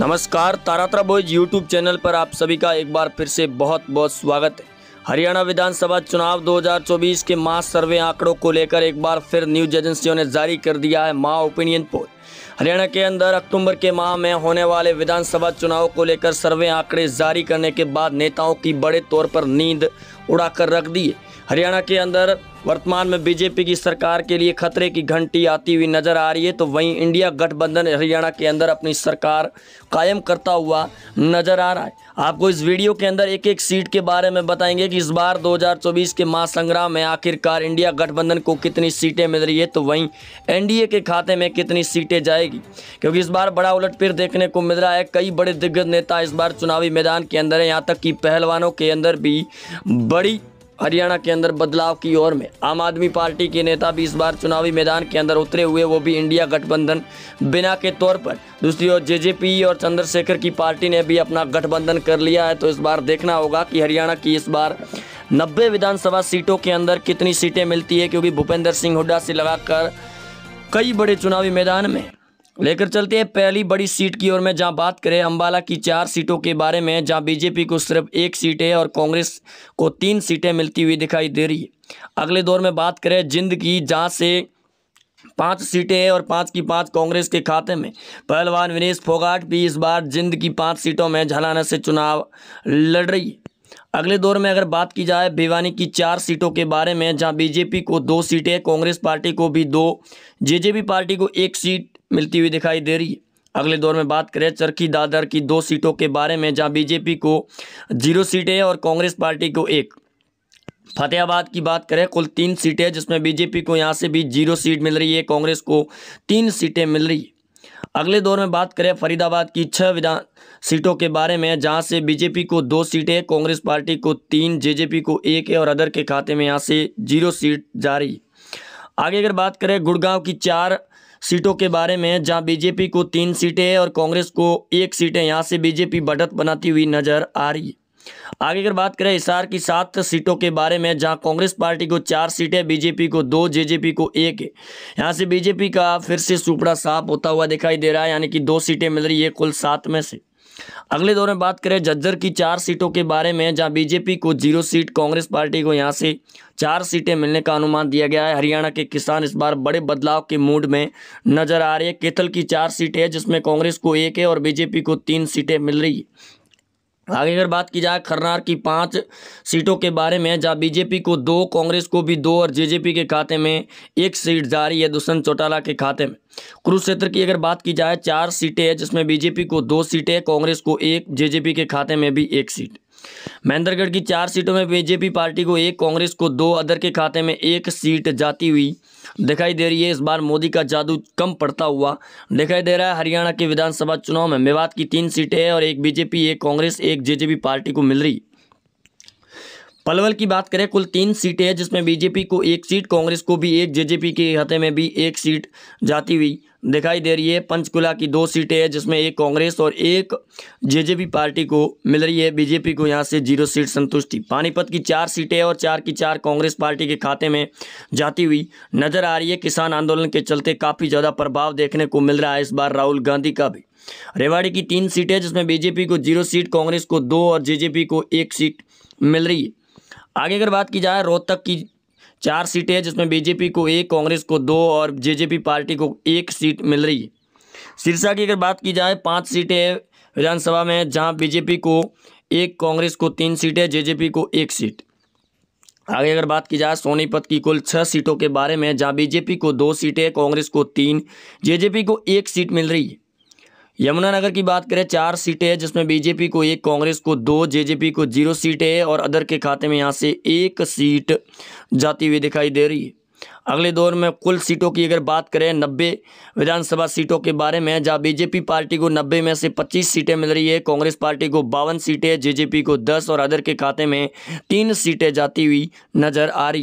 नमस्कार तारात्रा बोज YouTube channel पर आप सभी का एक बार फिर से बहुत बहुत स्वागत है हरियाणा विधानसभा चुनाव 2024 के मास सर्वे आंकड़ों को लेकर एक बार फिर न्यूज एजेंसियों ने जारी कर दिया है माँ ओपिनियन पोल हरियाणा के अंदर अक्टूबर के माह में होने वाले विधानसभा चुनाव को लेकर सर्वे आंकड़े जारी करने के बाद नेताओं की बड़े तौर पर नींद उड़ाकर रख दी हरियाणा के अंदर वर्तमान में बीजेपी की सरकार के लिए खतरे की घंटी आती हुई नजर आ रही है तो वहीं इंडिया गठबंधन हरियाणा के अंदर अपनी सरकार कायम करता हुआ नजर आ रहा है आपको इस वीडियो के अंदर एक एक सीट के बारे में बताएंगे कि इस बार 2024 के महासंग्राम में आखिरकार इंडिया गठबंधन को कितनी सीटें मिल रही है तो वहीं एनडीए के खाते में कितनी सीटें सीटें जाएगी क्योंकि इस बार बड़ा उलट फिर देखने को मिल रहा है कई बड़े दिग्गज नेता इस बार चुनावी मैदान के अंदर है यहाँ तक कि पहलवानों के अंदर भी बड़ी हरियाणा के अंदर बदलाव की ओर में आम आदमी पार्टी के नेता भी इस बार चुनावी मैदान के अंदर उतरे हुए वो भी इंडिया गठबंधन बिना के तौर पर दूसरी ओर जेजेपी और चंद्रशेखर की पार्टी ने भी अपना गठबंधन कर लिया है तो इस बार देखना होगा कि हरियाणा की इस बार नब्बे विधानसभा सीटों के अंदर कितनी सीटें मिलती है क्योंकि भूपेंद्र सिंह हुड्डा से लगाकर कई बड़े चुनावी मैदान में लेकर चलते हैं पहली बड़ी सीट की ओर में जहां बात करें अम्बाला की चार सीटों के बारे में जहां बीजेपी को सिर्फ एक सीट है और कांग्रेस को तीन सीटें मिलती हुई दिखाई दे रही है अगले दौर में बात करें जिंद की जहां से पाँच सीटें हैं और पाँच की पाँच कांग्रेस के खाते में पहलवान विनेश फोगाट भी इस बार जिंद की पाँच सीटों में झलाना से चुनाव लड़ रही है अगले दौर में अगर बात की जाए भिवानी की चार सीटों के बारे में जहां बीजेपी को दो सीटें कांग्रेस पार्टी को भी दो जेजेपी पार्टी को एक सीट मिलती हुई दिखाई दे रही है अगले दौर में बात करें चरखी दादर की दो सीटों के बारे में जहां बीजेपी को जीरो सीटें और कांग्रेस पार्टी को एक फतेहाबाद की बात करें कुल तीन सीटें जिसमें बीजेपी को यहाँ से भी जीरो सीट मिल रही है कांग्रेस को तीन सीटें मिल रही है अगले दौर में बात करें फरीदाबाद की छह विधान सीटों के बारे में जहां से बीजेपी को दो सीटें कांग्रेस पार्टी को तीन जेजेपी को एक है और अदर के खाते में यहां से जीरो सीट जारी आगे अगर बात करें गुड़गांव की चार सीटों के बारे में जहां बीजेपी को तीन सीटें और कांग्रेस को एक सीटें यहाँ से बीजेपी बढ़त बनाती हुई नजर आ रही आगे अगर बात करें हिसार की सात सीटों के बारे में जहां कांग्रेस पार्टी को चार सीटें बीजेपी को दो जेजेपी को एक यहां से बीजेपी का फिर से सुपड़ा साफ होता हुआ दिखाई दे रहा है यानी कि दो सीटें मिल रही है कुल सात में से अगले दौर में बात करें जज्जर की चार सीटों के बारे में जहां बीजेपी को जीरो सीट कांग्रेस पार्टी को यहां से चार सीटें मिलने का अनुमान दिया गया है हरियाणा के किसान इस बार बड़े बदलाव के मूड में नजर आ रहे हैं केतल की चार सीटें है जिसमें कांग्रेस को एक है और बीजेपी को तीन सीटें मिल रही है आगे अगर बात की जाए खरनार की पांच सीटों के बारे में जहां बीजेपी को दो कांग्रेस को भी दो और जेजेपी के खाते में एक सीट जारी है दुष्यंत चौटाला के खाते में कुरुक्षेत्र की अगर बात की जाए चार सीटें हैं जिसमें बीजेपी को दो सीटें कांग्रेस को एक जेजेपी के खाते में भी एक सीट महेंद्रगढ़ की चार सीटों में बीजेपी पार्टी को एक कांग्रेस को दो अदर के खाते में एक सीट जाती हुई दिखाई दे रही है इस बार मोदी का जादू कम पड़ता हुआ दिखाई दे रहा है हरियाणा के विधानसभा चुनाव में मेवात की तीन सीटें हैं और एक बीजेपी एक कांग्रेस एक जेजेपी पार्टी को मिल रही पलवल की बात करें कुल तीन सीटें हैं जिसमें बीजेपी को एक सीट कांग्रेस को भी एक जेजेपी के खाते में भी एक सीट जाती हुई दिखाई दे रही है पंचकुला की दो सीटें हैं जिसमें एक कांग्रेस और एक जेजेपी पार्टी को मिल रही है बीजेपी को यहां से जीरो सीट संतुष्टि पानीपत की चार सीटें और चार की चार कांग्रेस पार्टी के खाते में जाती हुई नजर आ रही है किसान आंदोलन के चलते काफ़ी ज़्यादा प्रभाव देखने को मिल रहा है इस बार राहुल गांधी का भी रेवाड़ी की तीन सीटें जिसमें बीजेपी को जीरो सीट कांग्रेस को दो और जेजेपी को एक सीट मिल रही है आगे अगर बात की जाए रोहतक की चार सीटें हैं जिसमें बीजेपी को एक कांग्रेस को दो और जे पार्टी को एक सीट मिल रही है सिरसा की अगर बात की जाए पाँच सीटें हैं विधानसभा में जहाँ बीजेपी को एक कांग्रेस को तीन सीटें जे को एक सीट आगे अगर बात की जाए सोनीपत की कुल छः सीटों के बारे में जहाँ बीजेपी को दो सीटें कांग्रेस को तीन जेजेपी को एक सीट मिल रही है यमुनानगर की बात करें चार सीटें हैं जिसमें बीजेपी को एक कांग्रेस को दो जेजेपी को जीरो सीटें हैं और अदर के खाते में यहाँ से एक सीट जाती हुई दिखाई दे रही है अगले दौर में कुल सीटों की अगर बात करें नब्बे विधानसभा सीटों के बारे में जहां बीजेपी पार्टी को नब्बे में से पच्चीस सीटें मिल रही है कांग्रेस पार्टी को बावन सीटें जेजेपी को दस और अदर के खाते में तीन सीटें जाती हुई नजर आ रही